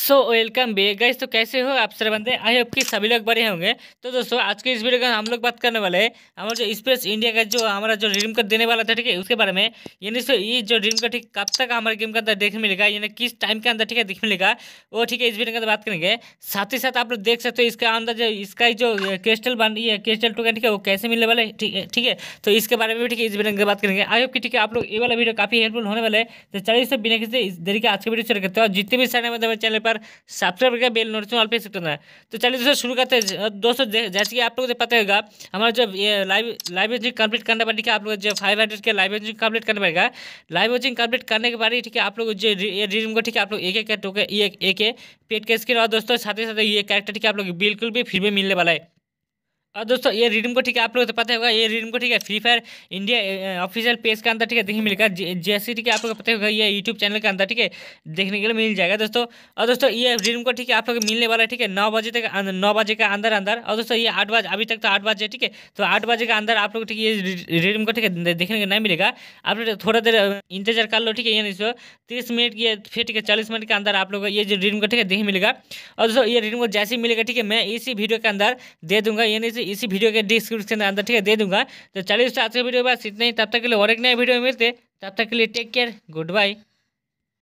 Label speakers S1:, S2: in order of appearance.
S1: so welcome बे guys तो कैसे हो आप सर बंदे आई होप कि सभी लोग बड़े होंगे तो दोस्तों आज के इस वीडियो में हम लोग बात करने वाले हैं हमारा जो स्पेस इंडिया का जो हमारा जो ड्रीम का देने वाला था ठीक है उसके बारे में यानी सो ये जो ड्रीम का ठीक कब तक हमारे गेम के अंदर देखने मिलेगा यानी किस टाइम के अंदर ठीक है देखने मिलेगा वो ठीक है इस वीडियो के अंदर बात करेंगे साथ ही साथ आप लोग देख सकते हो इसका अंदर जो इसका जो क्रिस्टल बन है क्रिस्टल टोकन ठीक है वो कैसे मिलने वाले ठीक है ठीक है तो इसके बारे में भी ठीक है इस वीडियो के बात करेंगे आई होप कि ठीक है आप लोग ये वाला वीडियो काफी हेल्पफुल होने वाले तो चलिए सब बिना किसी देरी के आज के वीडियो शुरू करते हो और जितने भी सारे मतलब चैनल पर सब्सक्राइब करके बेल नोटिफिकेशन ऑल पे सेट करना है तो चलिए दोस्तों शुरू करते हैं दोस्तों जैसे कि आप लोगों को पता होगा हमारा जो लाइव लाइव वॉचिंग कंप्लीट करना पड़ेगा आप लोग जो फाइव हंड्रेड के लाइव वॉचिंग कंप्लीट करना पड़ेगा लाइव वॉचिंग कंप्लीट करने के बाद ठीक है आप लोग जो रिडीम को ठीक है आप लोग एक एक टोके एक एक पेट के स्क्रीन और दोस्तों साथ ही साथ ये कैरेक्टर ठीक है आप लोग बिल्कुल भी फ्री में मिलने वाला है और दोस्तों ये रिडीम को ठीक है आप लोगों को तो पता होगा ये रिडीम को ठीक है free fire India official page के अंदर ठीक है देखने मिलेगा जैसे ठीक है आप लोग को पता होगा ये यूट्यूब चैनल के अंदर ठीक है देखने के लिए मिल जाएगा दोस्तों और दोस्तों ये रिडीम को ठीक है आप लोग मिलने वाला है ठीक है नौ बजे तक नौ बजे के अंदर अंदर और दोस्तों ये आठ बजे अभी तक तो आठ बजे ठीक है तो आठ बजे के अंदर आप लोग ठीक है ये रिडीम को ठीक है देखने को नहीं मिलेगा आप लोग थोड़ा देर इंतजार कर लो ठीक है ये नहीं तीस मिनट या फिर ठीक है चालीस मिनट के अंदर आप लोग ये जो रिडीम को ठीक है देखने मिलेगा और दोस्तों ये रिडीम को जैसे मिलेगा ठीक है मैं इसी वीडियो के अंदर दे दूंगा ये नहीं इसी वीडियो के डिस्क्रिप्शन के अंदर ठीक है दे दूंगा तो चलिए आज के वीडियो बस इतना ही तब तक के लिए और एक नए वीडियो में मिलते तब तक के लिए टेक केयर गुड बाय